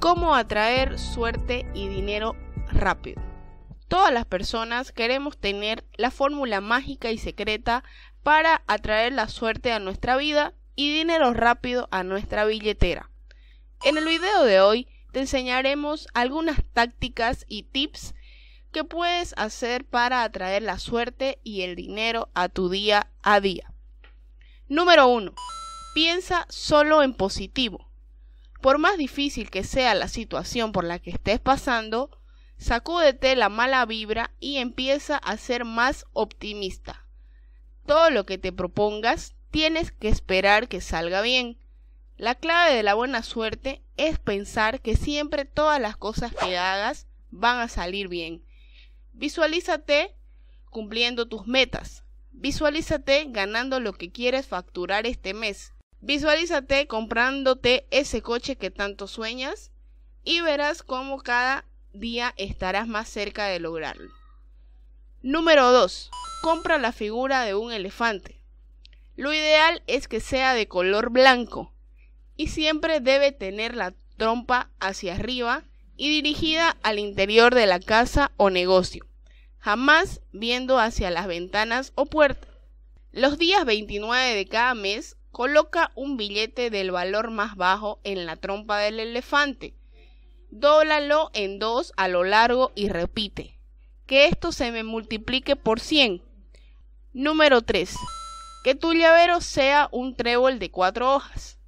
Cómo atraer suerte y dinero rápido. Todas las personas queremos tener la fórmula mágica y secreta para atraer la suerte a nuestra vida y dinero rápido a nuestra billetera. En el video de hoy te enseñaremos algunas tácticas y tips que puedes hacer para atraer la suerte y el dinero a tu día a día. Número 1. Piensa solo en positivo. Por más difícil que sea la situación por la que estés pasando, sacúdete la mala vibra y empieza a ser más optimista. Todo lo que te propongas tienes que esperar que salga bien. La clave de la buena suerte es pensar que siempre todas las cosas que hagas van a salir bien. Visualízate cumpliendo tus metas. Visualízate ganando lo que quieres facturar este mes. Visualízate comprándote ese coche que tanto sueñas y verás cómo cada día estarás más cerca de lograrlo. Número 2. Compra la figura de un elefante. Lo ideal es que sea de color blanco y siempre debe tener la trompa hacia arriba y dirigida al interior de la casa o negocio, jamás viendo hacia las ventanas o puertas. Los días 29 de cada mes Coloca un billete del valor más bajo en la trompa del elefante. Dóblalo en dos a lo largo y repite. Que esto se me multiplique por 100. Número 3. Que tu llavero sea un trébol de cuatro hojas.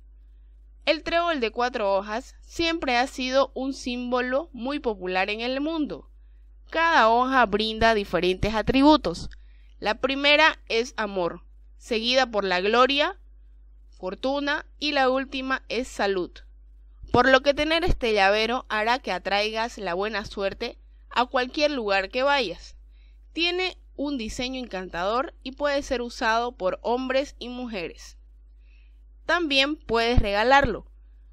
El trébol de cuatro hojas siempre ha sido un símbolo muy popular en el mundo. Cada hoja brinda diferentes atributos. La primera es amor, seguida por la gloria, fortuna y la última es salud. Por lo que tener este llavero hará que atraigas la buena suerte a cualquier lugar que vayas. Tiene un diseño encantador y puede ser usado por hombres y mujeres. También puedes regalarlo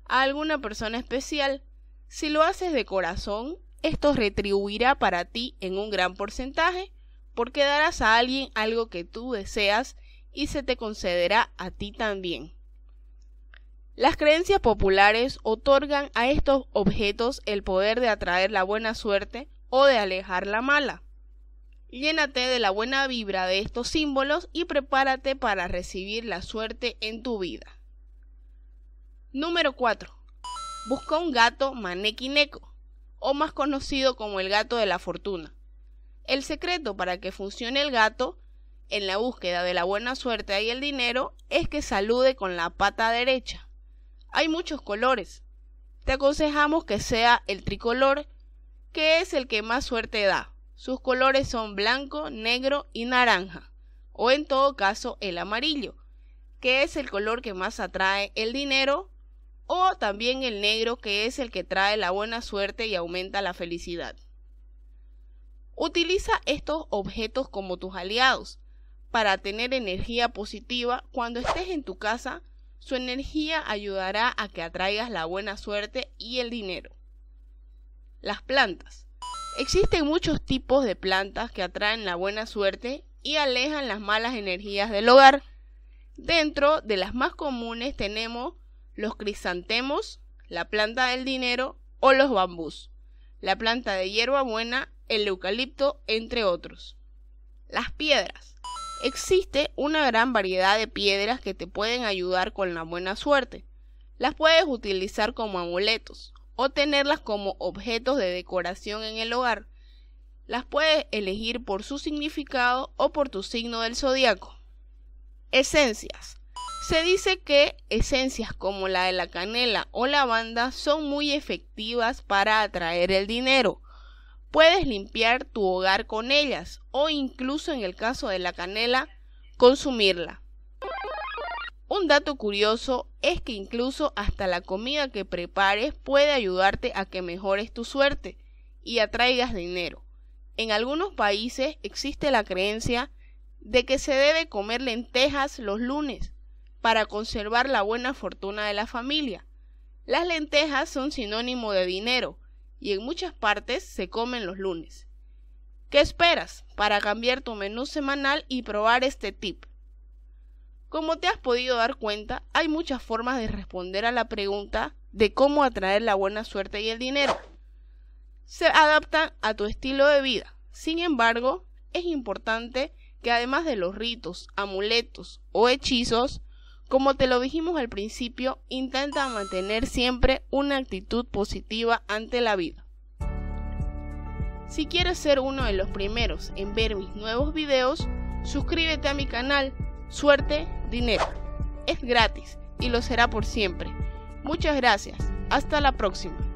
a alguna persona especial. Si lo haces de corazón, esto retribuirá para ti en un gran porcentaje porque darás a alguien algo que tú deseas y se te concederá a ti también. Las creencias populares otorgan a estos objetos el poder de atraer la buena suerte o de alejar la mala. Llénate de la buena vibra de estos símbolos y prepárate para recibir la suerte en tu vida. Número 4. Busca un gato manequineco, o más conocido como el gato de la fortuna. El secreto para que funcione el gato en la búsqueda de la buena suerte y el dinero es que salude con la pata derecha. Hay muchos colores. Te aconsejamos que sea el tricolor, que es el que más suerte da. Sus colores son blanco, negro y naranja, o en todo caso el amarillo, que es el color que más atrae el dinero, o también el negro, que es el que trae la buena suerte y aumenta la felicidad. Utiliza estos objetos como tus aliados para tener energía positiva cuando estés en tu casa su energía ayudará a que atraigas la buena suerte y el dinero. Las plantas. Existen muchos tipos de plantas que atraen la buena suerte y alejan las malas energías del hogar. Dentro de las más comunes tenemos los crisantemos, la planta del dinero o los bambús, la planta de hierba buena, el eucalipto, entre otros. Las piedras. Existe una gran variedad de piedras que te pueden ayudar con la buena suerte. Las puedes utilizar como amuletos o tenerlas como objetos de decoración en el hogar. Las puedes elegir por su significado o por tu signo del zodiaco. Esencias. Se dice que esencias como la de la canela o lavanda son muy efectivas para atraer el dinero Puedes limpiar tu hogar con ellas o incluso en el caso de la canela, consumirla. Un dato curioso es que incluso hasta la comida que prepares puede ayudarte a que mejores tu suerte y atraigas dinero. En algunos países existe la creencia de que se debe comer lentejas los lunes para conservar la buena fortuna de la familia. Las lentejas son sinónimo de dinero, y en muchas partes se comen los lunes. ¿Qué esperas para cambiar tu menú semanal y probar este tip? Como te has podido dar cuenta, hay muchas formas de responder a la pregunta de cómo atraer la buena suerte y el dinero. Se adaptan a tu estilo de vida. Sin embargo, es importante que además de los ritos, amuletos o hechizos, como te lo dijimos al principio, intenta mantener siempre una actitud positiva ante la vida. Si quieres ser uno de los primeros en ver mis nuevos videos, suscríbete a mi canal Suerte Dinero. Es gratis y lo será por siempre. Muchas gracias. Hasta la próxima.